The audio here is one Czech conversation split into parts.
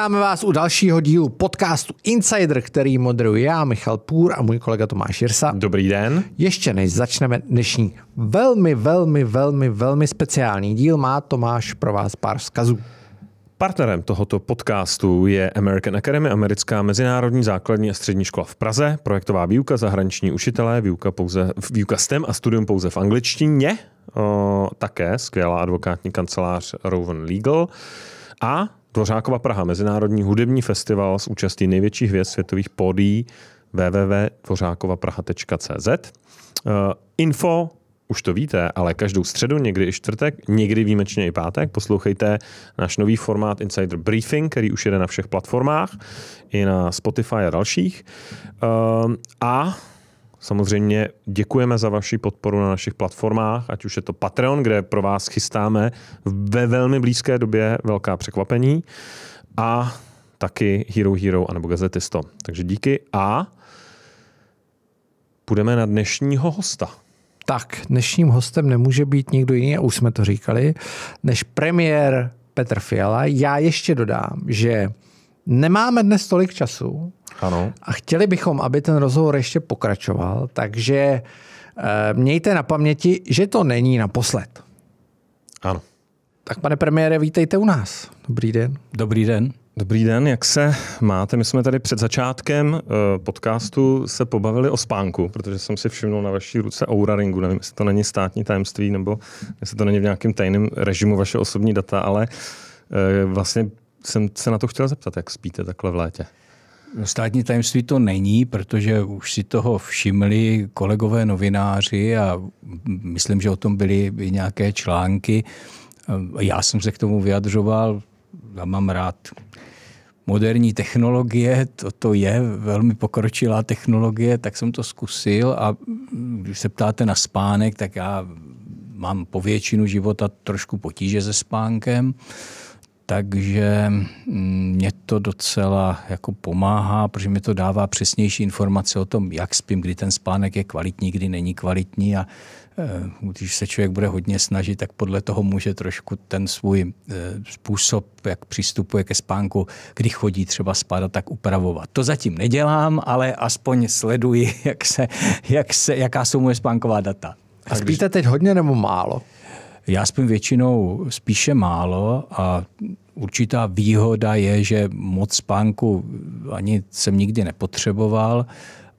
Vítáme vás u dalšího dílu podcastu Insider, který moderuji já, Michal Půr a můj kolega Tomáš Jirsa. Dobrý den. Ještě než začneme dnešní velmi, velmi, velmi, velmi speciální díl, má Tomáš pro vás pár vzkazů. Partnerem tohoto podcastu je American Academy, americká mezinárodní základní a střední škola v Praze, projektová výuka, zahraniční učitelé, výuka, pouze, výuka STEM a studium pouze v angličtině, o, také skvělá advokátní kancelář Rowan Legal a Dvořákova Praha, Mezinárodní hudební festival s účastí největších hvězd světových pódií www.dvořákovapraha.cz. Eh, info už to víte, ale každou středu, někdy i čtvrtek, někdy výjimečně i pátek, poslouchejte náš nový formát Insider Briefing, který už jede na všech platformách, i na Spotify a dalších. Eh, a Samozřejmě děkujeme za vaši podporu na našich platformách, ať už je to Patreon, kde pro vás chystáme ve velmi blízké době velká překvapení a taky Hero Hero anebo Gazetisto. Takže díky a půjdeme na dnešního hosta. Tak, dnešním hostem nemůže být nikdo jiný, a už jsme to říkali, než premiér Petr Fiala. Já ještě dodám, že nemáme dnes tolik času ano. a chtěli bychom, aby ten rozhovor ještě pokračoval, takže eh, mějte na paměti, že to není naposled. Ano. Tak pane premiére, vítejte u nás. Dobrý den. Dobrý den. Dobrý den, jak se máte? My jsme tady před začátkem eh, podcastu se pobavili o spánku, protože jsem si všiml na vaší ruce Oura Ringu. Nevím, jestli to není státní tajemství nebo jestli to není v nějakém tajném režimu vaše osobní data, ale eh, vlastně jsem se na to chtěl zeptat, jak spíte takhle v létě? No, státní tajemství to není, protože už si toho všimli kolegové novináři a myslím, že o tom byly i nějaké články. Já jsem se k tomu vyjadřoval, já mám rád moderní technologie, to, to je velmi pokročilá technologie, tak jsem to zkusil a když se ptáte na spánek, tak já mám po většinu života trošku potíže se spánkem takže mm, mě to docela jako pomáhá, protože mi to dává přesnější informace o tom, jak spím, kdy ten spánek je kvalitní, kdy není kvalitní a eh, když se člověk bude hodně snažit, tak podle toho může trošku ten svůj eh, způsob, jak přistupuje ke spánku, kdy chodí třeba spát, tak upravovat. To zatím nedělám, ale aspoň sleduji, jak se, jak se, jaká jsou moje spánková data. A, spíte teď hodně nebo málo? Já spím většinou spíše málo a určitá výhoda je, že moc spánku ani jsem nikdy nepotřeboval,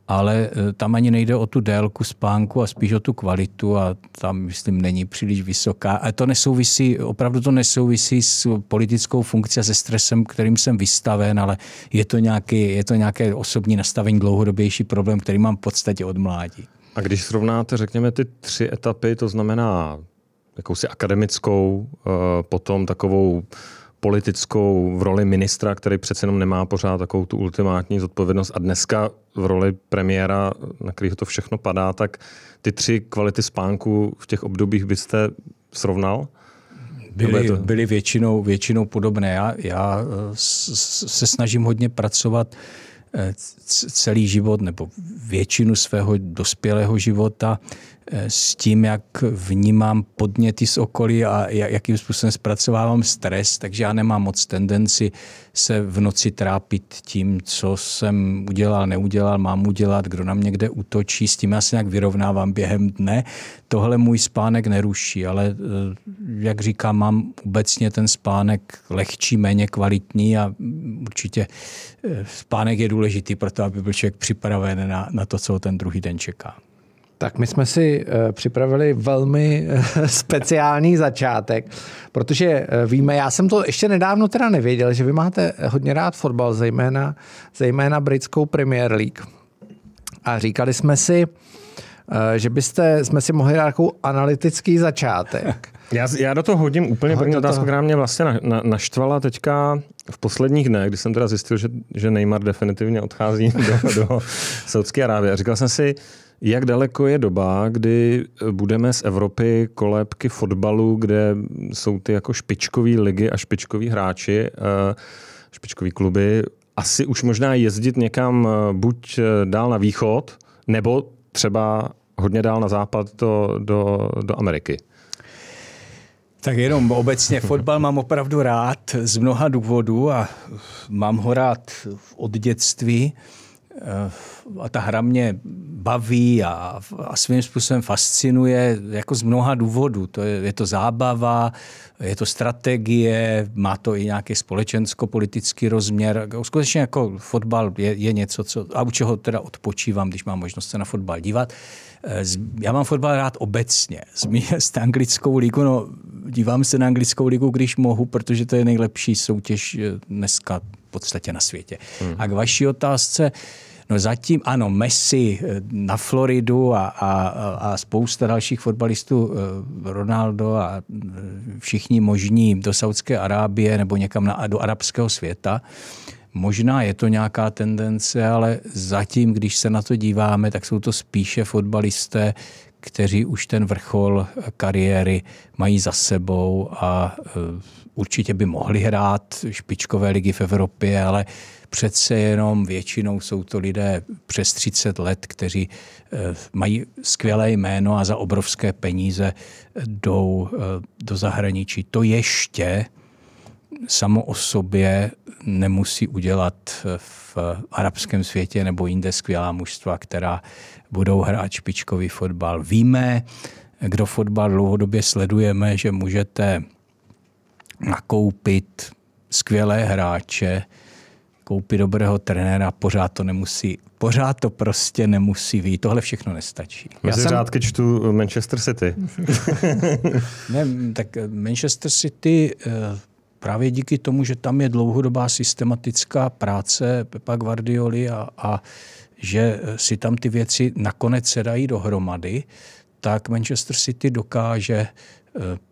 ale eh, tam ani nejde o tu délku spánku a spíš o tu kvalitu a tam, myslím, není příliš vysoká. A to nesouvisí, opravdu to nesouvisí s politickou funkcí a se stresem, kterým jsem vystaven, ale je to, nějaký, je to nějaké osobní nastavení, dlouhodobější problém, který mám v podstatě od mládí. A když srovnáte, řekněme, ty tři etapy, to znamená jakousi akademickou, eh, potom takovou politickou v roli ministra, který přece jenom nemá pořád takovou tu ultimátní zodpovědnost a dneska v roli premiéra, na kterého to všechno padá, tak ty tři kvality spánku v těch obdobích byste srovnal? byly, to... byly většinou, většinou podobné. Já, já eh, se snažím hodně pracovat eh, celý život nebo většinu svého dospělého života Eh, s tím, jak vnímám podněty z okolí a jakým způsobem zpracovávám stres, takže já nemám moc tendenci se v noci trápit tím, co jsem udělal, neudělal, mám udělat, kdo na mě kde útočí, s tím já se nějak vyrovnávám během dne. Tohle můj spánek neruší, ale eh, jak říkám, mám obecně ten spánek lehčí, méně kvalitní a určitě eh, spánek je důležitý pro to, aby byl člověk připraven na, na to, co ho ten druhý den čeká. Tak my jsme si eh, připravili velmi eh, speciální začátek, protože eh, víme, já jsem to ještě nedávno teda nevěděl, že vy máte hodně rád fotbal, zejména, zejména britskou Premier League. A říkali jsme si, že byste, jsme si mohli dát takový analytický začátek. Já, já do toho hodím úplně první otázku, která mě vlastně na, na, naštvala teďka v posledních dnech, kdy jsem teda zjistil, že, že Neymar definitivně odchází do, do Saudské Arábie. A říkal jsem si, uh, jak daleko je doba, kdy budeme z Evropy kolébky fotbalu, kde jsou ty jako špičkový ligy a špičkoví hráči, eh, špičkoví kluby, asi už možná jezdit někam eh, buď eh, dál na východ, nebo třeba hodně dál na západ do, do, do Ameriky. Tak jenom obecně fotbal mám opravdu rád z mnoha důvodů a mám ho rád od dětství. Eh, a ta hra mě baví a, a svým způsobem fascinuje jako z mnoha důvodů. To je, je to zábava, je to strategie, má to i nějaký společensko-politický rozměr. Skutečně jako fotbal je, je něco, co, a u čeho teda odpočívám, když mám možnost se na fotbal dívat. Eh, já mám fotbal rád obecně. Zmíně jste anglickou ligu, no dívám se na anglickou ligu, když mohu, protože to je nejlepší soutěž eh, dneska podstatě na světě. Hmm. A k vaší otázce, no zatím ano, Messi eh, na Floridu a, a, a spousta dalších fotbalistů, eh, Ronaldo a eh, všichni možní do Saudské Arábie nebo někam na, do arabského světa, Možná je to nějaká tendence, ale zatím, když se na to díváme, tak jsou to spíše fotbalisté, kteří už ten vrchol kariéry mají za sebou a určitě by mohli hrát špičkové ligy v Evropě, ale přece jenom většinou jsou to lidé přes 30 let, kteří eh, mají skvělé jméno a za obrovské peníze jdou eh, do zahraničí. To ještě samo o sobě nemusí udělat eh, v arabském světě nebo jinde skvělá mužstva, která budou hrát špičkový fotbal. Víme, kdo fotbal dlouhodobě sledujeme, že můžete nakoupit skvělé hráče, koupit dobrého trenéra, pořád to nemusí, pořád to prostě nemusí vít. Tohle všechno nestačí. Mezi Já jsem... řádky čtu eh, Manchester City. ne, tak eh, Manchester City eh, právě díky tomu, že tam je dlouhodobá systematická práce Pepa Guardioli a, a že si tam ty věci nakonec sedají dohromady, tak Manchester City dokáže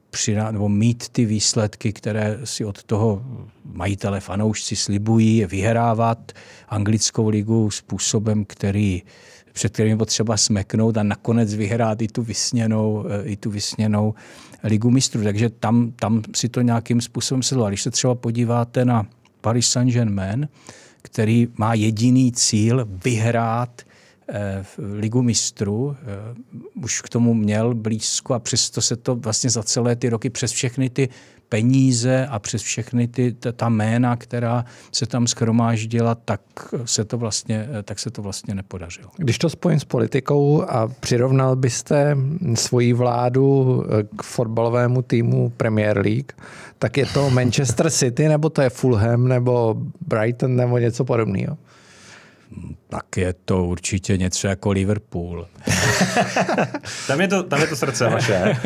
přirá, nebo mít ty výsledky, které si od toho majitele fanoušci slibují, vyhrávat anglickou ligu způsobem, který před kterým potřeba smeknout a nakonec vyhrát i tu vysněnou, eh, i tu vysněnou ligu mistrů. Takže tam, tam si to nějakým způsobem sedlo. A když se třeba podíváte na Paris Saint-Germain, který má jediný cíl vyhrát Eh, ligu mistrů. Eh, už k tomu měl blízko a přesto se to vlastně za celé ty roky přes všechny ty peníze a přes všechny ty, ta, ta jména, která se tam schromáždila, tak se, to vlastně, eh, tak se to vlastně nepodařilo. Když to spojím s politikou a přirovnal byste svoji vládu k fotbalovému týmu Premier League, tak je to Manchester City, nebo to je Fulham, nebo Brighton, nebo něco podobného? tak je to určitě něco jako Liverpool. tam, je to, tam je to srdce vaše.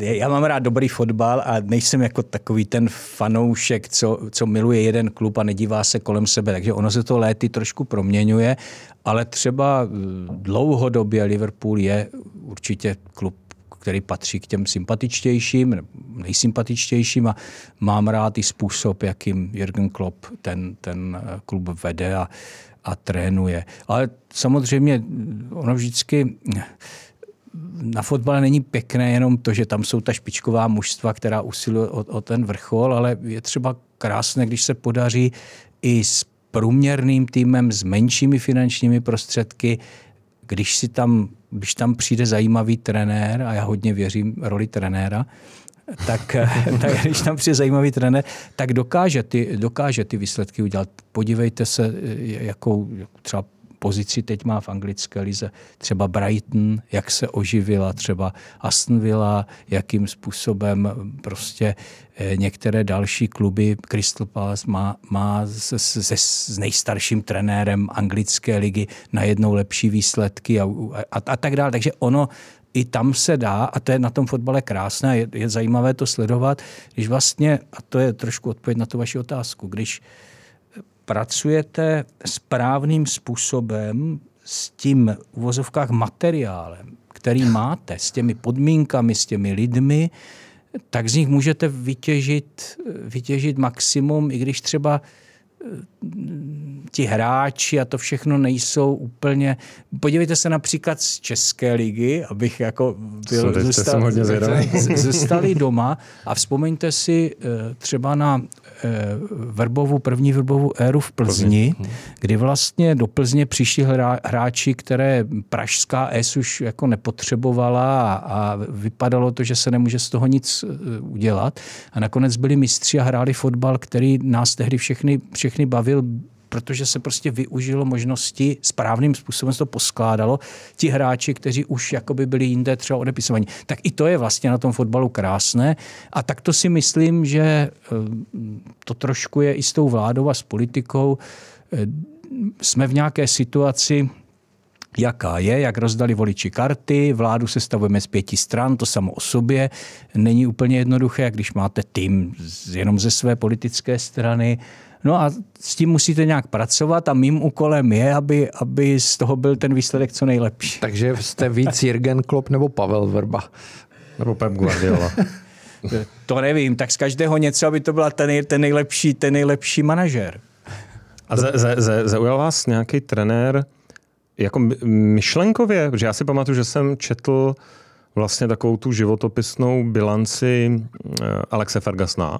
Já mám rád dobrý fotbal a nejsem jako takový ten fanoušek, co, co miluje jeden klub a nedívá se kolem sebe. Takže ono se to léty trošku proměňuje, ale třeba dlouhodobě Liverpool je určitě klub který patří k těm sympatičtějším, nejsympatičtějším a mám rád i způsob, jakým Jürgen Klopp ten, ten eh, klub vede a, a trénuje. Ale samozřejmě eh, ono vždycky eh, na fotbale není pěkné jenom to, že tam jsou ta špičková mužstva, která usiluje o, o ten vrchol, ale je třeba krásné, když se podaří i s průměrným týmem, s menšími finančními prostředky když, si tam, když tam přijde zajímavý trenér, a já hodně věřím roli trenéra, tak, tak když tam přijde zajímavý trenér, tak dokáže ty, dokáže ty výsledky udělat. Podívejte se, jakou třeba pozici teď má v anglické lize třeba Brighton, jak se oživila třeba Aston Villa, jakým způsobem mm, prostě eh, některé další kluby, Crystal Palace má, má se, se, s nejstarším trenérem anglické ligy najednou lepší výsledky a, a, a tak dále. Takže ono i tam se dá, a to je na tom fotbale krásné, je, je zajímavé to sledovat, když vlastně, a to je trošku odpověď na tu vaši otázku, když pracujete správným způsobem s tím uvozovkách materiálem, který máte, s těmi podmínkami, s těmi lidmi, tak z nich můžete vytěžit, vytěžit maximum, i když třeba ti hráči a to všechno nejsou úplně... Podívejte se například z České ligy, abych jako byl... zůstal, hodně zůstali doma a vzpomeňte si eh, třeba na eh, Vrbovu, první Vrbovu éru v Plzni, Plzni, hmm. kdy vlastně do Plzně přišli hráči, které pražská S už jako nepotřebovala a vypadalo to, že se nemůže z toho nic eh, udělat. A nakonec byli mistři a hráli fotbal, který nás tehdy všechny, všechny všechny bavil, protože se prostě využilo možnosti, správným způsobem se to poskládalo, ti hráči, kteří už jakoby byli jinde třeba odepisovaní. Tak i to je vlastně na tom fotbalu krásné a tak to si myslím, že eh, to trošku je i s tou vládou a s politikou. Eh, jsme v nějaké situaci, jaká je, jak rozdali voliči karty, vládu sestavujeme z pěti stran, to samo o sobě není úplně jednoduché, když máte tým jenom ze své politické strany. No a s tím musíte nějak pracovat a mým úkolem je, aby, aby z toho byl ten výsledek co nejlepší. Takže jste víc Jürgen Klopp nebo Pavel Vrba? Nebo Pep Guardiola? to nevím, tak z každého něco, aby to byl ten, ten, nejlepší, ten nejlepší manažer. A ze, ze, ze, zaujal vás nějaký trenér, jako myšlenkově, protože já si pamatuju, že jsem četl vlastně takovou tu životopisnou bilanci eh, Alexe Fergasna,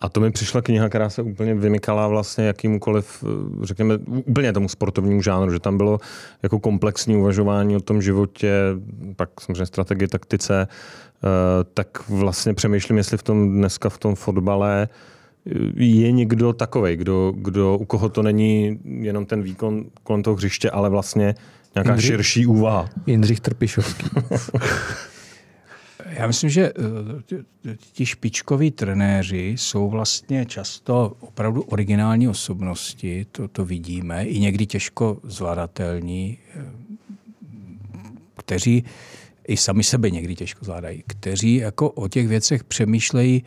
a to mi přišla kniha, která se úplně vymykala vlastně jakýmukoliv, eh, řekněme, úplně tomu sportovnímu žánru, že tam bylo jako komplexní uvažování o tom životě, pak samozřejmě strategie, taktice, eh, tak vlastně přemýšlím, jestli v tom dneska v tom fotbale uh, je někdo takový, kdo, kdo, u koho to není jenom ten výkon kolem toho hřiště, ale vlastně nějaká Jindřich, širší úvaha. Jindřich Trpišovský. Já myslím, že eh, ti špičkoví trenéři jsou vlastně často opravdu originální osobnosti, to, to vidíme, i někdy těžko zvládatelní, eh, kteří i sami sebe někdy těžko zvládají, kteří jako o těch věcech přemýšlejí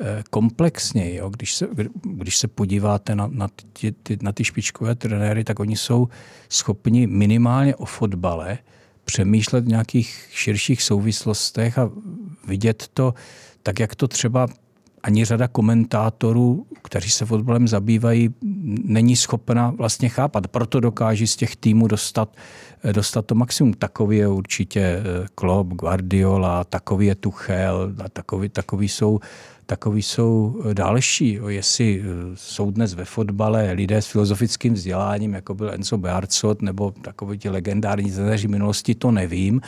Eh, komplexně, Jo? Když, se, když se podíváte na, na, ty, ty, na ty špičkové trenéry, tak oni jsou schopni minimálně o fotbale přemýšlet v nějakých širších souvislostech a vidět to tak, jak to třeba ani řada komentátorů, kteří se fotbalem zabývají, není schopna vlastně chápat. Proto dokáží z těch týmů dostat, eh, dostat to maximum. Takový je určitě eh, Klopp, Guardiola, takový je Tuchel, a takový, takový jsou takový jsou eh, další. Jestli jsou dnes ve fotbale lidé s filozofickým vzděláním, jako byl Enzo Bearcot, nebo takový ti legendární zeneři minulosti, to nevím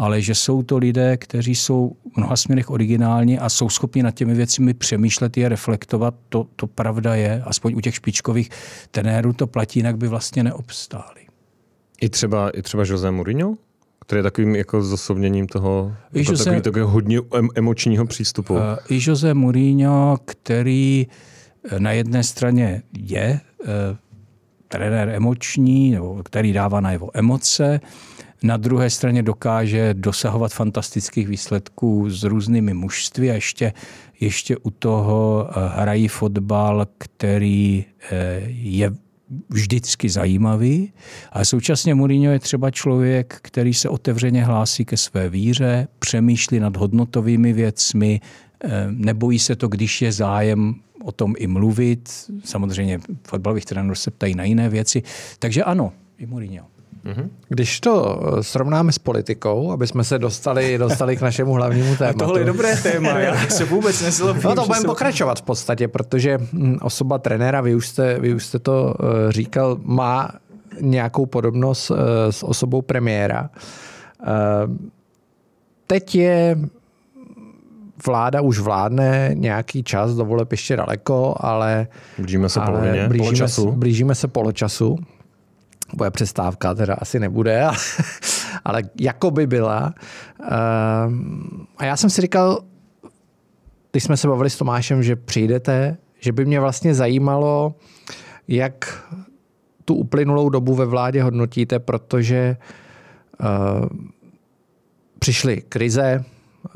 ale že jsou to lidé, kteří jsou v mnoha směrech originální a jsou schopni nad těmi věcmi přemýšlet, je reflektovat, to, to pravda je, aspoň u těch špičkových trenérů to platí, jinak by vlastně neobstáli. I třeba, i třeba Jose Mourinho? který je takovým jako zosobněním toho, I jako Jose, takový, takový hodně emočního přístupu. Eh, I Jose Mourinho, který eh, na jedné straně je e, trenér emoční, nebo který dává na jeho emoce, na druhé straně dokáže dosahovat fantastických výsledků s různými mužství a ještě, ještě u toho eh, hrají fotbal, který eh, je vždycky zajímavý, A současně Mourinho je třeba člověk, který se otevřeně hlásí ke své víře, přemýšlí nad hodnotovými věcmi, eh, nebojí se to, když je zájem o tom i mluvit. Samozřejmě fotbalových trenérů se ptají na jiné věci. Takže ano, i Mourinho. Mhm. Když to eh, srovnáme s politikou, aby jsme se dostali, dostali k našemu hlavnímu tématu. A tohle je dobré téma, já se vůbec nezlobím. No to budeme pokračovat v podstatě, protože hm, osoba trenéra, vy už jste, vy už jste to eh, říkal, má nějakou podobnost eh, s osobou premiéra. Teď je vláda už vládne nějaký čas, dovoleb ještě daleko, ale... Blížíme se ale polovině, blížíme, poločasu. Blížíme se poločasu bude přestávka, teda asi nebude, ale, jako by byla. Ehm, a já jsem si říkal, když jsme se bavili s Tomášem, že přijdete, že by mě vlastně zajímalo, jak tu uplynulou dobu ve vládě hodnotíte, protože ehm, přišly krize,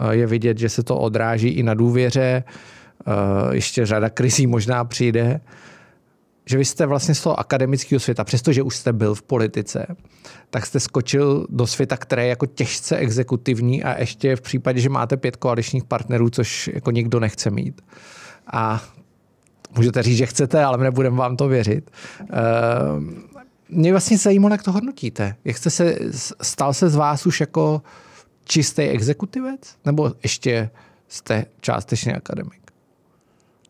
eh, je vidět, že se to odráží i na důvěře, eh, ještě řada krizí možná přijde že vy jste vlastně z toho akademického světa, přestože už jste byl v politice, tak jste skočil do světa, které je jako těžce exekutivní a ještě v případě, že máte pět koaličních partnerů, což jako nikdo nechce mít. A můžete říct, že chcete, ale nebudeme vám to věřit. Ehm, mě vlastně zajímalo, jak to hodnotíte. Jak jste se, stal se z vás už jako čistý exekutivec? Nebo ještě jste částečně akademik?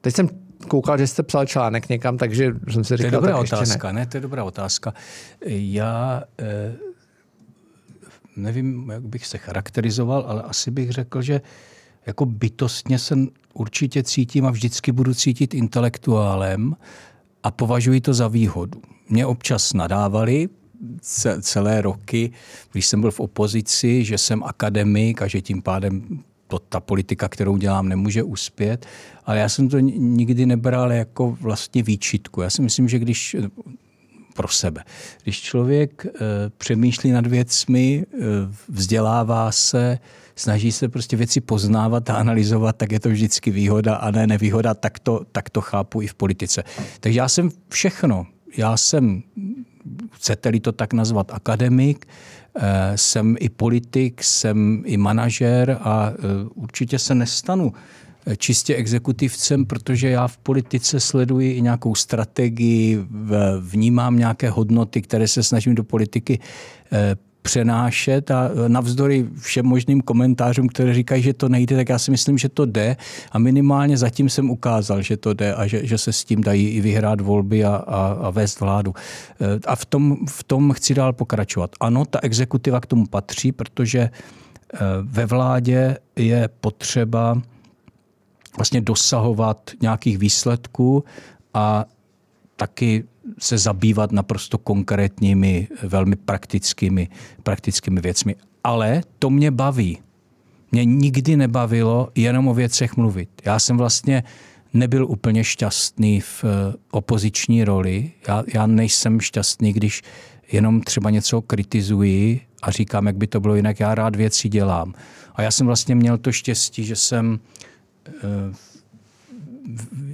Teď jsem koukal, že jste psal článek někam, takže jsem si říkal, To je dobrá otázka, ne. ne? To je dobrá otázka. Já eh, nevím, jak bych se charakterizoval, ale asi bych řekl, že jako bytostně se určitě cítím a vždycky budu cítit intelektuálem a považuji to za výhodu. Mě občas nadávali, celé roky, když jsem byl v opozici, že jsem akademik a že tím pádem to ta politika, kterou dělám, nemůže uspět, ale já jsem to nikdy nebral jako vlastně výčitku. Já si myslím, že když pro sebe. Když člověk e, přemýšlí nad věcmi, e, vzdělává se, snaží se prostě věci poznávat a analyzovat, tak je to vždycky výhoda a ne nevýhoda, tak to, tak to chápu i v politice. Takže já jsem všechno. Já jsem chcete-li to tak nazvat, akademik, eh, jsem i politik, jsem i manažer a eh, určitě se nestanu eh, čistě exekutivcem, protože já v politice sleduji i nějakou strategii, vnímám nějaké hodnoty, které se snažím do politiky přenášet a navzdory všem možným komentářům, které říkají, že to nejde, tak já si myslím, že to jde a minimálně zatím jsem ukázal, že to jde a že, že se s tím dají i vyhrát volby a, a, a vést vládu. E, a v tom, v tom chci dál pokračovat. Ano, ta exekutiva k tomu patří, protože e, ve vládě je potřeba vlastně dosahovat nějakých výsledků a taky se zabývat naprosto konkrétními, velmi praktickými, praktickými věcmi. Ale to mě baví. Mě nikdy nebavilo jenom o věcech mluvit. Já jsem vlastně nebyl úplně šťastný v eh, opoziční roli. Já, já nejsem šťastný, když jenom třeba něco kritizuji a říkám, jak by to bylo jinak. Já rád věci dělám. A já jsem vlastně měl to štěstí, že jsem eh,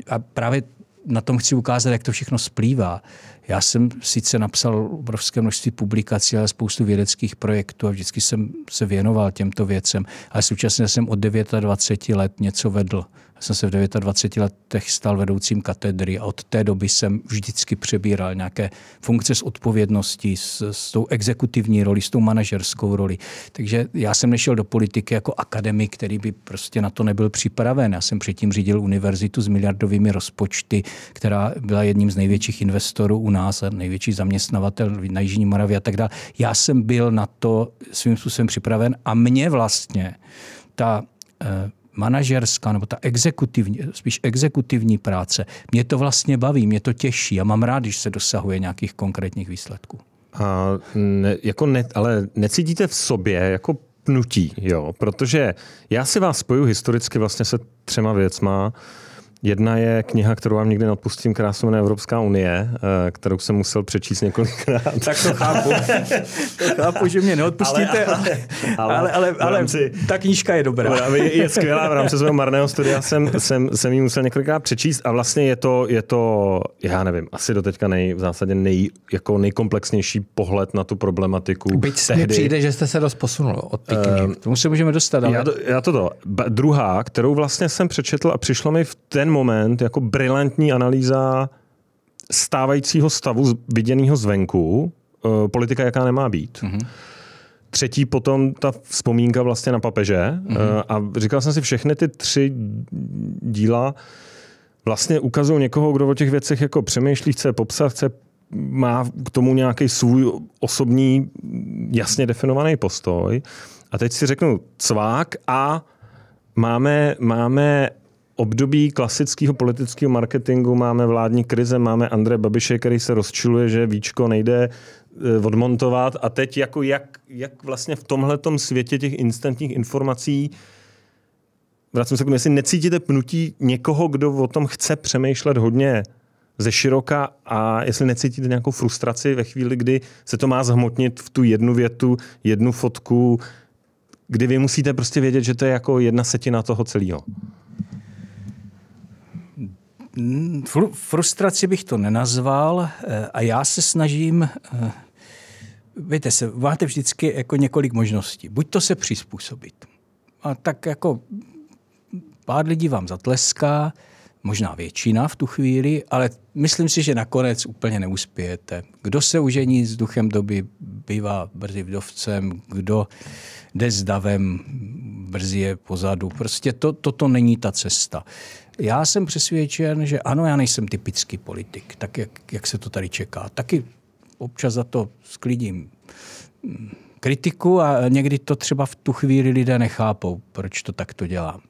a právě na tom chci ukázat, jak to všechno splývá. Já jsem sice napsal obrovské množství publikací, a spoustu vědeckých projektů a vždycky jsem se věnoval těmto věcem, ale současně jsem od 29 let něco vedl jsem se v 29 letech stal vedoucím katedry a od té doby jsem vždycky přebíral nějaké funkce s odpovědností, s, s tou exekutivní roli, s tou manažerskou roli. Takže já jsem nešel do politiky jako akademik, který by prostě na to nebyl připraven. Já jsem předtím řídil univerzitu s miliardovými rozpočty, která byla jedním z největších investorů u nás a největší zaměstnavatel na Jižní Moravě a tak dále. Já jsem byl na to svým způsobem připraven a mě vlastně ta eh, manažerská nebo ta exekutivní, spíš exekutivní práce, mě to vlastně baví, mě to těší a mám rád, když se dosahuje nějakých konkrétních výsledků. A ne, jako ne, ale necítíte v sobě jako pnutí, jo? protože já si vás spoju historicky vlastně se třema věcma. Uh, Jedna je kniha, kterou vám nikdy neodpustím, která se jmenuje Evropská unie, eh, kterou jsem musel přečíst několikrát. tak to chápu. to chápu, že mě neodpustíte, ale, ale, ale, ale, ale rámci, ta knížka je dobrá. No, je, je skvělá, v rámci svého marného studia jsem, jsem, jsem ji musel několikrát přečíst a vlastně je to, je to já nevím, asi do teďka nej, v zásadě nej, jako nejkomplexnější pohled na tu problematiku. Byť tehdy. přijde, že jste se dost posunul od té knihy. Uh, eh, Tomu se můžeme dostat. Ale... Já, to, já to to. Druhá, kterou vlastně jsem přečetl a přišlo mi v ten ten moment jako brilantní analýza stávajícího stavu viděného zvenku, eh, politika, jaká nemá být. Mm-hmm. Třetí potom ta vzpomínka vlastně na papeže. Mm-hmm. A říkal jsem si, všechny ty tři díla vlastně ukazují někoho, kdo o těch věcech jako přemýšlí, chce popsat, chce má k tomu nějaký svůj osobní jasně definovaný postoj. A teď si řeknu cvák a máme, máme období klasického politického marketingu máme vládní krize, máme Andrej Babiše, který se rozčiluje, že víčko nejde eh, odmontovat a teď jako jak, jak vlastně v tomhle světě těch instantních informací vracím se k tomu, jestli necítíte pnutí někoho, kdo o tom chce přemýšlet hodně ze široka a jestli necítíte nějakou frustraci ve chvíli, kdy se to má zhmotnit v tu jednu větu, jednu fotku, kdy vy musíte prostě vědět, že to je jako jedna setina toho celého. Frustraci bych to nenazval eh, a já se snažím, eh, víte se, máte vždycky jako několik možností. Buď to se přizpůsobit. A tak jako pár lidí vám zatleská, možná většina v tu chvíli, ale myslím si, že nakonec úplně neuspějete. Kdo se užení s duchem doby, bývá brzy vdovcem, kdo jde s davem, brzy je pozadu. Prostě to, toto není ta cesta. Já jsem přesvědčen, že ano, já nejsem typický politik, tak jak, jak se to tady čeká. Taky občas za to sklidím mm, kritiku a někdy to třeba v tu chvíli lidé nechápou, proč to takto dělám.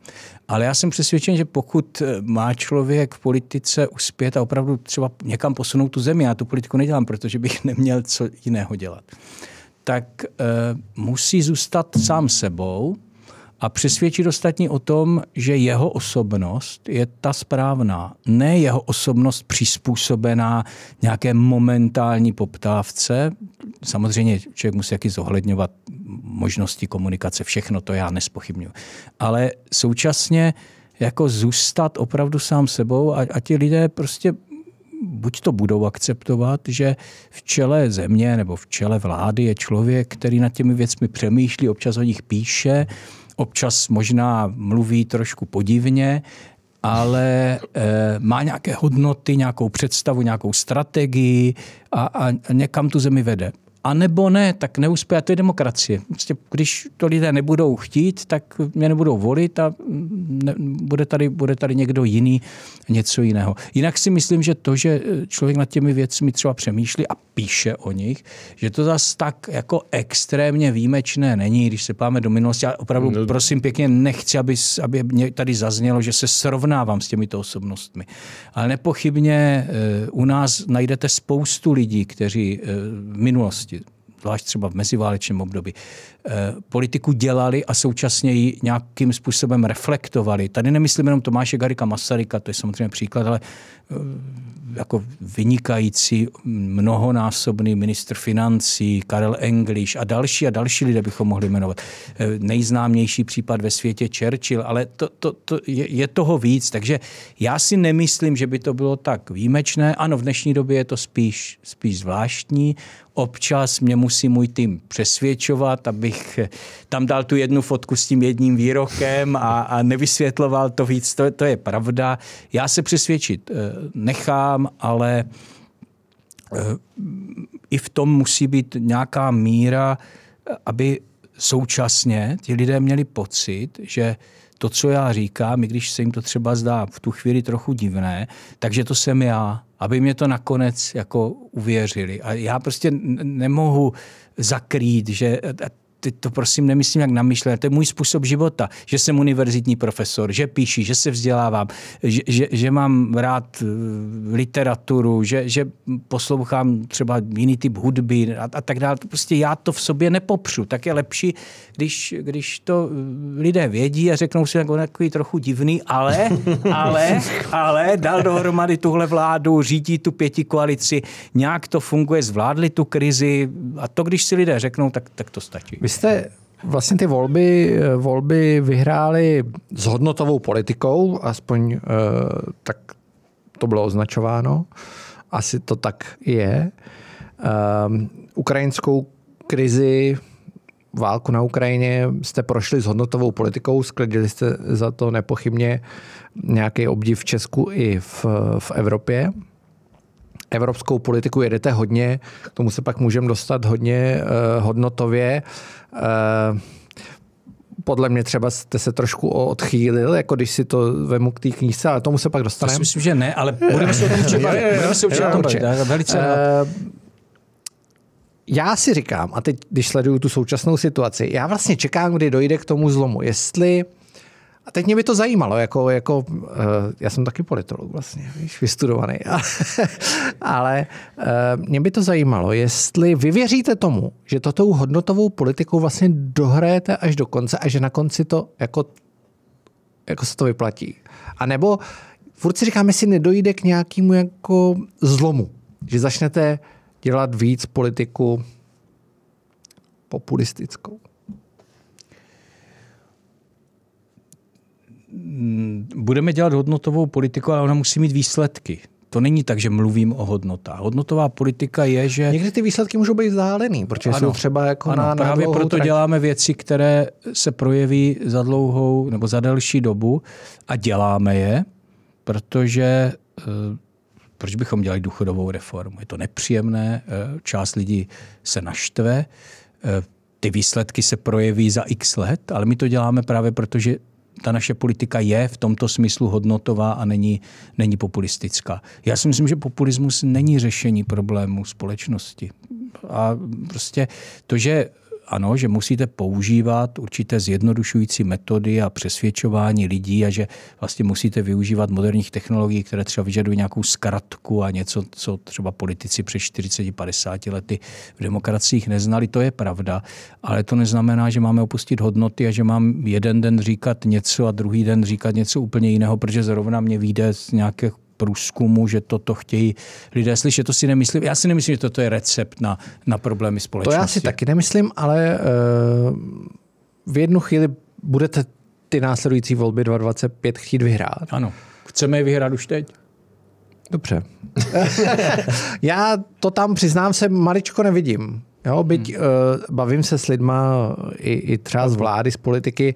Ale já jsem přesvědčen, že pokud eh, má člověk v politice uspět a opravdu třeba někam posunout tu zemi, já tu politiku nedělám, protože bych neměl co jiného dělat, tak e, musí zůstat sám sebou a přesvědčit ostatní o tom, že jeho osobnost je ta správná, ne jeho osobnost přizpůsobená nějaké momentální poptávce. Samozřejmě člověk musí jaký zohledňovat možnosti komunikace, všechno to já nespochybnuju. Ale současně jako zůstat opravdu sám sebou a, a ti lidé prostě buď to budou akceptovat, že v čele země nebo v čele vlády je člověk, který nad těmi věcmi přemýšlí, občas o nich píše, občas možná mluví trošku podivně, ale e, má nějaké hodnoty, nějakou představu, nějakou strategii a, a někam tu zemi vede. A nebo ne, tak neuspěje. to je demokracie. Prostě, když to lidé nebudou chtít, tak mě nebudou volit a mm, ne, bude, tady, bude tady někdo jiný, něco jiného. Jinak si myslím, že to, že e, člověk nad těmi věcmi třeba přemýšlí a píše o nich, že to zas tak jako extrémně výjimečné není, když se páme do minulosti. Já opravdu no. prosím pěkně, nechci, aby, aby mě tady zaznělo, že se srovnávám s těmito osobnostmi. Ale nepochybně e, u nás najdete spoustu lidí, kteří e, v minulosti zvlášť třeba v meziválečném období, Eh, politiku dělali a současně ji nějakým způsobem reflektovali. Tady nemyslím jenom Tomáše Garika Masaryka, to je samozřejmě příklad, ale eh, jako vynikající mnohonásobný ministr financí, Karel English a další a další lidé bychom mohli jmenovat. Eh, nejznámější případ ve světě Churchill, ale to, to, to je, je toho víc, takže já si nemyslím, že by to bylo tak výjimečné. Ano, v dnešní době je to spíš, spíš zvláštní. Občas mě musí můj tým přesvědčovat, aby abych eh, tam dal tu jednu fotku s tím jedním výrokem a, a nevysvětloval to víc. To, to je pravda. Já se přesvědčit eh, nechám, ale eh, i v tom musí být nějaká míra, aby současně ti lidé měli pocit, že to, co já říkám, i když se jim to třeba zdá v tu chvíli trochu divné, takže to jsem já, aby mě to nakonec jako uvěřili. A já prostě nemohu zakrýt, že teď to prosím nemyslím jak namyšlené, to je můj způsob života, že jsem univerzitní profesor, že píši, že se vzdělávám, že, že, že mám rád eh, literaturu, že, že poslouchám třeba jiný typ hudby a, a tak dále. Prostě já to v sobě nepopřu. Tak je lepší, když, když to eh, lidé vědí a řeknou si, jak on je takový trochu divný, ale, ale, ale dal dohromady tuhle vládu, řídí tu pěti koalici, nějak to funguje, zvládli tu krizi a to, když si lidé řeknou, tak, tak to stačí. Vy jste vlastně ty volby, eh, volby vyhráli s hodnotovou politikou, aspoň uh, tak to bylo označováno. Asi to tak je. Um, ukrajinskou krizi, válku na Ukrajině jste prošli s hodnotovou politikou, sklidili jste za to nepochybně nějaký obdiv v Česku i v, v Evropě evropskou politiku jedete hodně, k tomu se pak můžeme dostat hodně uh, hodnotově. Uh, podle mě třeba jste se trošku odchýlil, jako když si to vemu k té knížce, ale tomu se pak dostaneme. Já si myslím, že ne, ale eh, budeme se o tom určitě bavit. Budeme se o tom Velice já si říkám, a teď, když sleduju tu současnou situaci, já vlastně čekám, kdy dojde k tomu zlomu. Jestli uh, a teď mě by to zajímalo, jako, jako eh, já jsem taky politolog vlastně, víš, vystudovaný, ale, ale eh, mě by to zajímalo, jestli vy věříte tomu, že to tou hodnotovou politikou vlastně dohrajete až do konce a že na konci to jako, jako se to vyplatí. A nebo furt si říkám, jestli nedojde k nějakému jako zlomu, že začnete dělat víc politiku populistickou. Mm, budeme dělat hodnotovou politiku, ale ona musí mít výsledky. To není tak, že mluvím o hodnotách. Hodnotová politika je, že... Někdy ty výsledky můžou být vzdálený, protože ano, jsou třeba jako ano, na, Právě proto trať. děláme věci, které se projeví za dlouhou nebo za delší dobu a děláme je, protože eh, proč bychom dělali důchodovou reformu? Je to nepříjemné, eh, část lidí se naštve, eh, ty výsledky se projeví za x let, ale my to děláme právě proto, že ta naše politika je v tomto smyslu hodnotová a není, není populistická. Já si myslím, že populismus není řešení problémů společnosti. A prostě to, že ano, že musíte používat určité zjednodušující metody a přesvědčování lidí a že vlastně musíte využívat moderních technologií, které třeba vyžadují nějakou zkratku a něco, co třeba politici před 40-50 lety v demokraciích neznali. To je pravda, ale to neznamená, že máme opustit hodnoty a že mám jeden den říkat něco a druhý den říkat něco úplně jiného, protože zrovna mě vyjde z nějakého průzkumu, že toto chtějí lidé slyšet. To si nemyslím. Já si nemyslím, že toto je recept na, na problémy společnosti. To já si taky nemyslím, ale uh, v jednu chvíli budete ty následující volby 2025 chtít vyhrát. Ano. Chceme je vyhrát už teď. Dobře. já to tam, přiznám se, maličko nevidím. Jo, byť hmm. uh, bavím se s lidma i, i třeba z vlády, z politiky,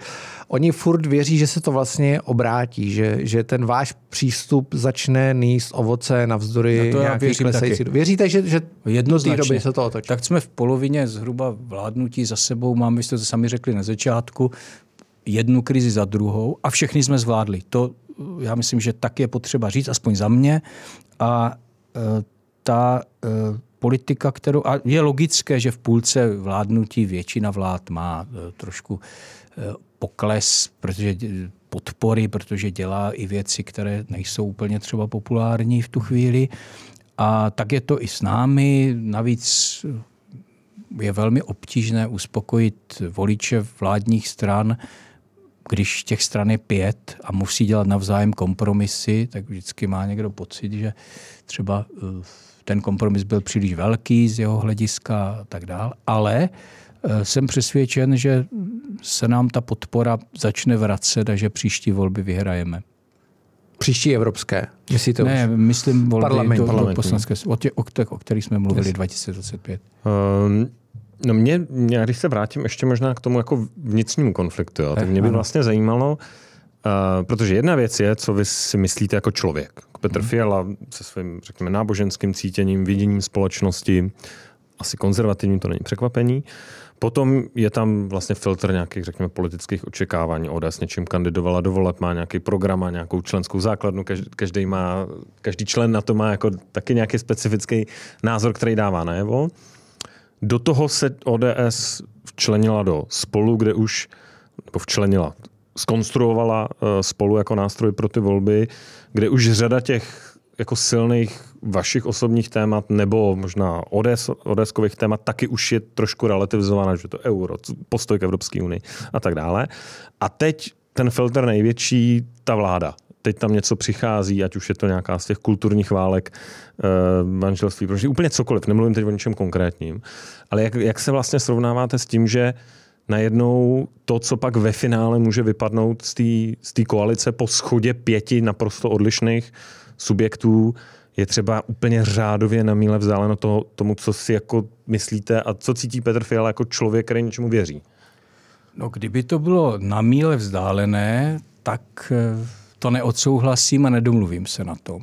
oni furt věří, že se to vlastně obrátí, že, že ten váš přístup začne níst ovoce navzdory no nějaký věřím klesající. Taky. Věříte, že, že Jednoznačně. té doby se to otočí? Tak jsme v polovině zhruba vládnutí za sebou, mám, jste to sami řekli na začátku, jednu krizi za druhou a všechny jsme zvládli. To já myslím, že tak je potřeba říct, aspoň za mě. A uh, ta... Uh, politika, kterou, a je logické, že v půlce vládnutí většina vlád má e, trošku e, pokles, protože podpory, protože dělá i věci, které nejsou úplně třeba populární v tu chvíli. A tak je to i s námi. Navíc je velmi obtížné uspokojit voliče vládních stran, když těch stran je pět a musí dělat navzájem kompromisy, tak vždycky má někdo pocit, že třeba e, ten kompromis byl příliš velký z jeho hlediska a tak dál, ale e, jsem přesvědčen, že se nám ta podpora začne vracet a že příští volby vyhrajeme. Příští evropské, myslíte Ne, už? myslím volby Parlament, do, do poslanské, o, tě, o, těch, o kterých jsme mluvili yes. 2025. Um, no mě, já když se vrátím ještě možná k tomu jako vnitřnímu konfliktu, jo, tak eh, mě by ano. vlastně zajímalo, Uh, protože jedna věc je, co vy si myslíte jako člověk. Petr hmm. Fiala se svým, řekněme, náboženským cítěním, viděním společnosti, asi konzervativní, to není překvapení. Potom je tam vlastně filtr nějakých, řekněme, politických očekávání. Oda s něčím kandidovala do voleb, má nějaký program, má nějakou členskou základnu, každý, má, každý člen na to má jako taky nějaký specifický názor, který dává najevo. Do toho se ODS včlenila do spolu, kde už, nebo včlenila, skonstruovala eh, spolu jako nástroj pro ty volby, kde už řada těch jako silných vašich osobních témat nebo možná ODS, ODSkových témat taky už je trošku relativizovaná, že to euro, postoj k Evropské unii a tak dále. A teď ten filtr největší, ta vláda. Teď tam něco přichází, ať už je to nějaká z těch kulturních válek, eh, manželství, protože úplně cokoliv, nemluvím teď o ničem konkrétním. Ale jak, jak se vlastně srovnáváte s tím, že najednou to, co pak ve finále může vypadnout z té koalice po schodě pěti naprosto odlišných subjektů, je třeba úplně řádově na míle vzdáleno toho, tomu, co si jako myslíte a co cítí Petr Fiala jako člověk, který něčemu věří. No, kdyby to bylo na míle vzdálené, tak eh, to neodsouhlasím a nedomluvím se na tom.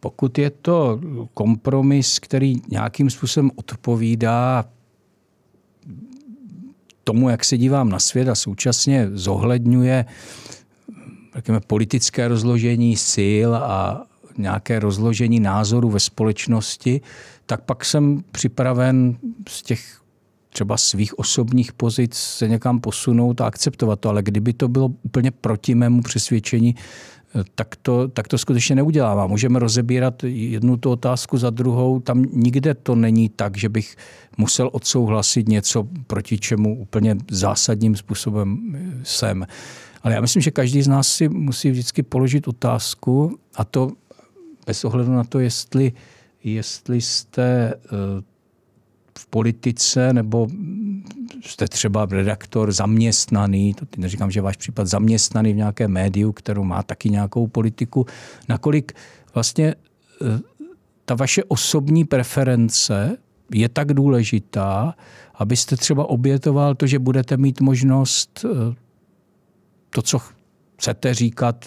Pokud je to kompromis, který nějakým způsobem odpovídá tomu, jak se dívám na svět a současně zohledňuje řekněme, politické rozložení sil a nějaké rozložení názorů ve společnosti, tak pak jsem připraven z těch třeba svých osobních pozic se někam posunout a akceptovat to. Ale kdyby to bylo úplně proti mému přesvědčení, tak to, tak to skutečně neudělává. Můžeme rozebírat jednu tu otázku za druhou. Tam nikde to není tak, že bych musel odsouhlasit něco, proti čemu úplně zásadním způsobem eh, jsem. Ale já myslím, že každý z nás si musí vždycky položit otázku, a to bez ohledu na to, jestli, jestli jste eh, v politice, nebo jste třeba redaktor zaměstnaný, to neříkám, že váš případ zaměstnaný v nějaké médiu, kterou má taky nějakou politiku, nakolik vlastně eh, ta vaše osobní preference je tak důležitá, abyste třeba obětoval to, že budete mít možnost eh, to, co chcete říkat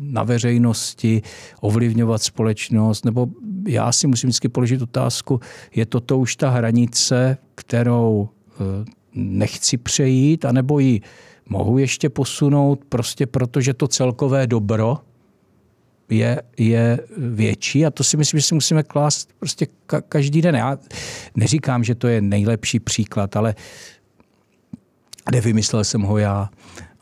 na veřejnosti, ovlivňovat společnost, nebo já si musím vždycky položit otázku, je to to už ta hranice, kterou eh, nechci přejít, anebo ji mohu ještě posunout, prostě protože to celkové dobro je, je větší a to si myslím, že si musíme klást prostě ka- každý den. Já neříkám, že to je nejlepší příklad, ale nevymyslel jsem ho já.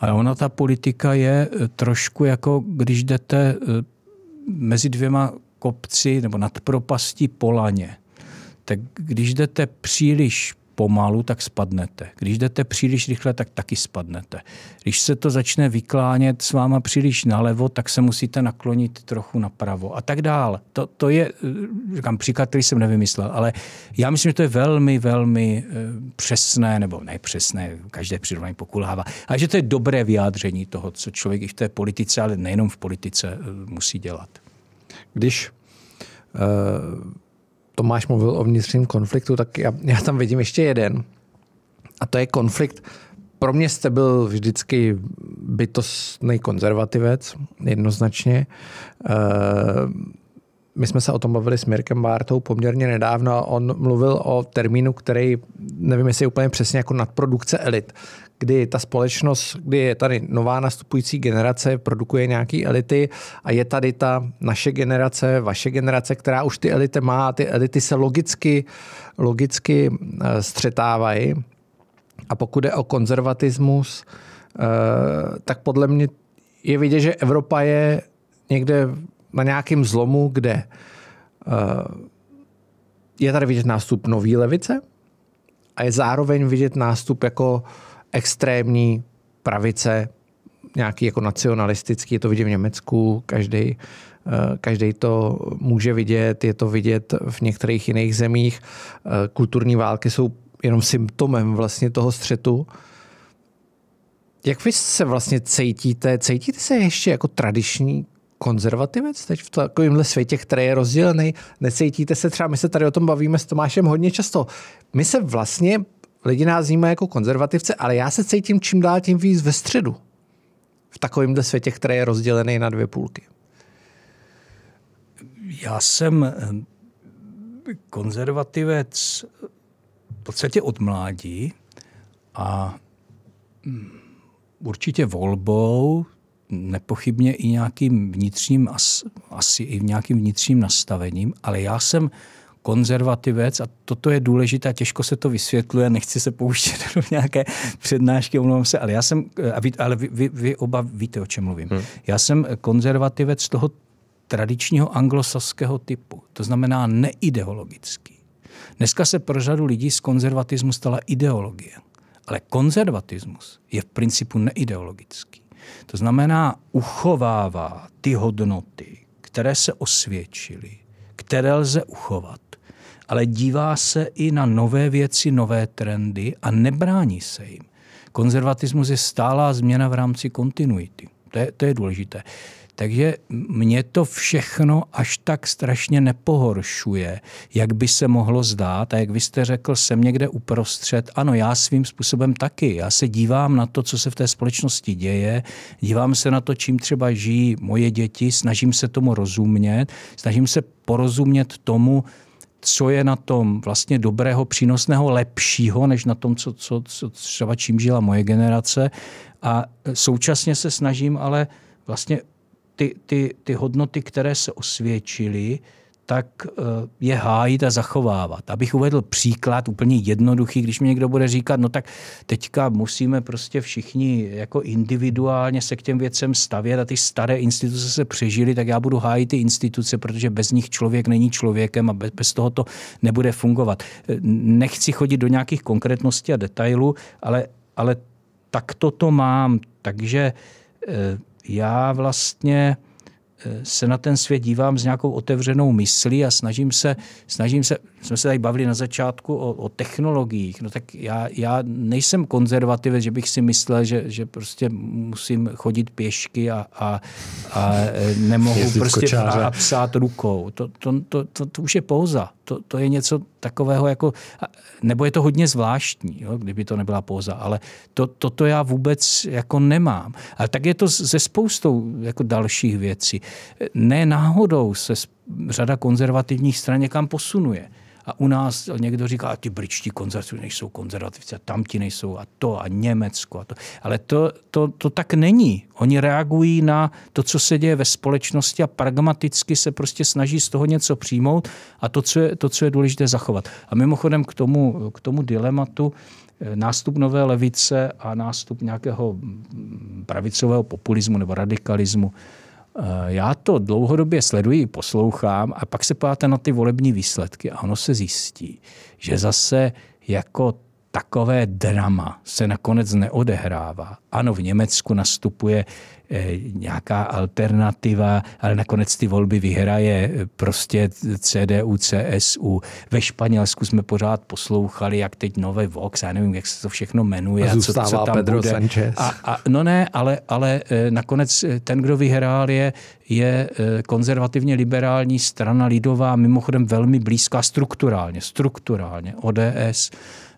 Ale ona, ta politika je eh, trošku jako, když jdete eh, mezi dvěma kopci nebo nad propastí polaně. Tak když jdete příliš pomalu, tak spadnete. Když jdete příliš rychle, tak taky spadnete. Když se to začne vyklánět s váma příliš nalevo, tak se musíte naklonit trochu napravo a tak dál. To, to je, eh, říkám, příklad, který jsem nevymyslel, ale já myslím, že to je velmi, velmi eh, přesné, nebo nepřesné, každé přirovnání pokulhává, ale že to je dobré vyjádření toho, co člověk i v té politice, ale nejenom v politice eh, musí dělat. Když uh Tomáš mluvil o vnitřním konfliktu, tak já, já tam vidím ještě jeden. A to je konflikt. Pro mě jste byl vždycky bytostný konzervativec, jednoznačně. Eh, my jsme se o tom bavili s Mirkem Bártou poměrně nedávno a on mluvil o termínu, který nevím, jestli je úplně přesně jako nadprodukce elit, kdy ta společnost, kdy je tady nová nastupující generace, produkuje nějaké elity a je tady ta naše generace, vaše generace, která už ty elity má a ty elity se logicky, logicky eh, střetávají. A pokud je o konzervatismus, eh, tak podle mě je vidět, že Evropa je někde na nějakém zlomu, kde eh, je tady vidět nástup nový levice a je zároveň vidět nástup jako uh, extrémní pravice, nějaký jako nacionalistický, je to vidět v Německu, každý eh, každý to může vidět, je to vidět v některých jiných zemích. Eh, kulturní války jsou jenom symptomem vlastně toho střetu. Jak vy se vlastně cítíte? Cítíte se ještě jako tradiční konzervativec teď v takovémhle světě, který je rozdělený? Necítíte se třeba, my se tady o tom bavíme s Tomášem hodně často. My se vlastně lidi nás vnímají jako konzervativce, ale já se cítím čím dál tím víc ve středu. V takovémhle světě, který je rozdělený na dvě půlky. Já jsem eh, konzervativec v podstatě od mládí a mm, určitě volbou, nepochybně i nějakým vnitřním, asi i v nějakým vnitřním nastavením, ale já jsem konzervativec a toto je důležité, těžko se to vysvětluje, nechci se pouštět do nějaké přednášky, omlouvám se, ale já jsem, eh, ale vy, vy, vy oba víte, o čem mluvím. Hmm. Já jsem eh, konzervativec toho tradičního anglosaského typu, to znamená neideologický. Dneska se pro řadu lidí z konzervatismu stala ideologie, ale konzervatismus je v principu neideologický. To znamená, uchovává ty hodnoty, které se osvědčily, které lze uchovat, ale dívá se i na nové věci, nové trendy a nebrání se jim. Konzervatismus je stálá změna v rámci kontinuity. To je, to je důležité. Takže mě to všechno až tak strašně nepohoršuje, jak by se mohlo zdát. A jak vy jste řekl, jsem někde uprostřed. Ano, já svým způsobem taky. Já se dívám na to, co se v té společnosti děje, dívám se na to, čím třeba žijí moje děti, snažím se tomu rozumět, snažím se porozumět tomu, co je na tom vlastně dobrého, přínosného, lepšího, než na tom, co, co, co třeba čím žila moje generace. A současně se snažím ale vlastně ty, ty, ty hodnoty, které se osvědčily, tak eh, je hájit a zachovávat. Abych uvedl příklad úplně jednoduchý, když mi někdo bude říkat, no tak teďka musíme prostě všichni jako individuálně se k těm věcem stavět a ty staré instituce se přežily, tak já budu hájit ty instituce, protože bez nich člověk není člověkem a bez, toho to nebude fungovat. Eh, nechci chodit do nějakých konkrétností a detailů, ale, ale tak to to mám. Takže eh, já vlastně eh, se na ten svět dívám s nějakou otevřenou myslí a snažím se, snažím se jsme se tady bavili na začátku o, o technologiích, no tak já, já nejsem konzervativec, že bych si myslel, že, že prostě musím chodit pěšky a, a, a e, nemohu Jezdit prostě a psát rukou. To, to, to, to, to už je pouza. To, to je něco takového jako, nebo je to hodně zvláštní, jo, kdyby to nebyla pouza, ale to, toto já vůbec jako nemám. A tak je to se spoustou jako dalších věcí. Ne náhodou se řada konzervativních stran někam posunuje. A u nás někdo říká, a ty britští konzervativci nejsou konzervativci, a tam ti nejsou, a to, a Německo. A to. Ale to, to, to tak není. Oni reagují na to, co se děje ve společnosti a pragmaticky se prostě snaží z toho něco přijmout a to, co je, to, co je důležité zachovat. A mimochodem k tomu, k tomu dilematu, eh, nástup nové levice a nástup nějakého mm, pravicového populismu nebo radikalismu Eh, já to dlouhodobě sleduji, poslouchám a pak se ptáte na ty volební výsledky a ono se zjistí, že zase jako takové drama se nakonec neodehrává. Ano, v Německu nastupuje eh, nějaká alternativa, ale nakonec ty volby vyhraje eh, prostě CDU, CSU. Ve Španělsku jsme pořád poslouchali, jak teď nové Vox, já nevím, jak se to všechno jmenuje. A co, co tam Pedro bude. Sanchez. A, a, no ne, ale, ale eh, nakonec ten, kdo vyhrál, je, je konzervativně liberální strana lidová, mimochodem velmi blízká strukturálně, strukturálně ODS.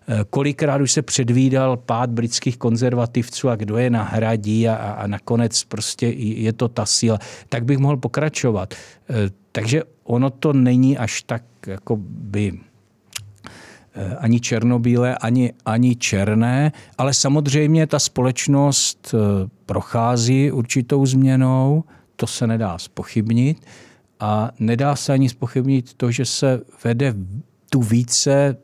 Eh, kolikrát už se předvídal pád britských konzervativců a kdo je nahradí a, a nakonec prostě je to ta síla. Tak bych mohl pokračovat. Eh, takže ono to není až tak jako by eh, ani černobílé, ani, ani černé, ale samozřejmě ta společnost prochází určitou změnou, to se nedá spochybnit a nedá se ani spochybnit to, že se vede tu více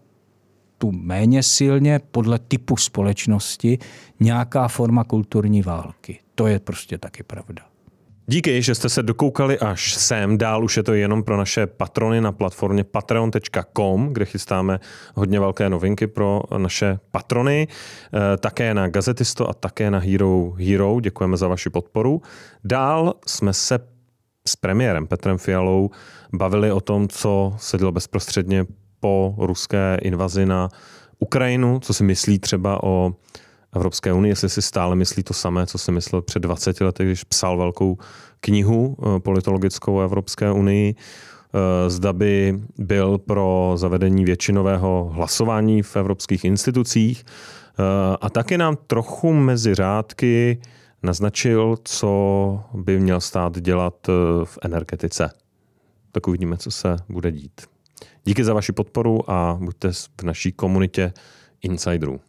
tu méně silně podle typu společnosti nějaká forma kulturní války. To je prostě taky pravda. Díky, že jste se dokoukali až sem. Dál už je to jenom pro naše patrony na platformě patreon.com, kde chystáme hodně velké novinky pro naše patrony. E, také na Gazetisto a také na Hero Hero. Děkujeme za vaši podporu. Dál jsme se s premiérem Petrem Fialou bavili o tom, co se dělo bezprostředně po ruské invazi na Ukrajinu, co si myslí třeba o Evropské unii, jestli si stále myslí to samé, co si myslel před 20 lety, když psal velkou knihu eh, politologickou o Evropské unii. Eh, zda by byl pro zavedení většinového hlasování v evropských institucích. Eh, a taky nám trochu mezi řádky naznačil, co by měl stát dělat v energetice. Tak uvidíme, co se bude dít. Díky za vaši podporu a buďte v naší komunitě insiderů.